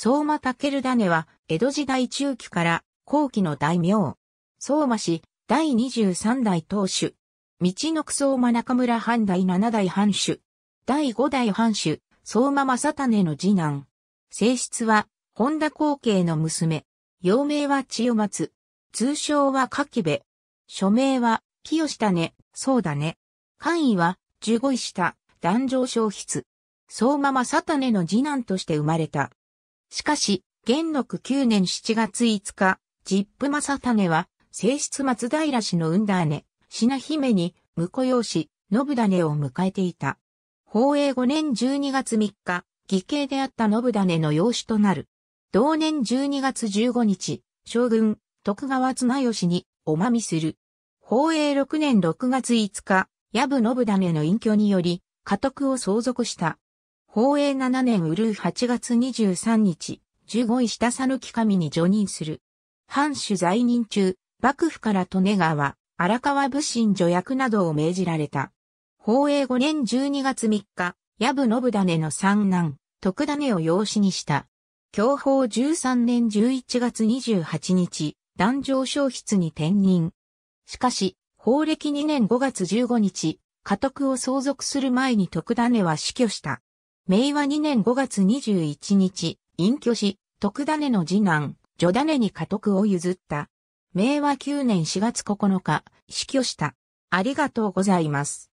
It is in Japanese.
相馬武種は、江戸時代中期から後期の大名。相馬氏、第23代当主。道のく相馬中村藩第7代藩主。第5代藩主、相馬正種の次男。性質は、本田光景の娘。幼名は千代松。通称は柿部。署名は、清下ね、そうだね。官位は、十五位下、壇上小筆。相馬正種の次男として生まれた。しかし、元禄9年7月5日、ジップ正種は、正室松平氏の産んだ姉、品姫に、婿養子、信種を迎えていた。宝永5年12月3日、義兄であった信種の養子となる。同年12月15日、将軍、徳川綱吉に、おまみする。宝永6年6月5日、矢部信種の隠居により、家督を相続した。宝永7年ウルー8月23日、15位下ぬき神に助任する。藩主在任中、幕府から利根川、荒川武神助役などを命じられた。宝永5年12月3日、矢部信種の三男、徳種を養子にした。享保13年11月28日、壇上消失に転任。しかし、法暦2年5月15日、家督を相続する前に徳種は死去した。明和2年5月21日、隠居し、徳種の次男、女種に家督を譲った。明和9年4月9日、死去した。ありがとうございます。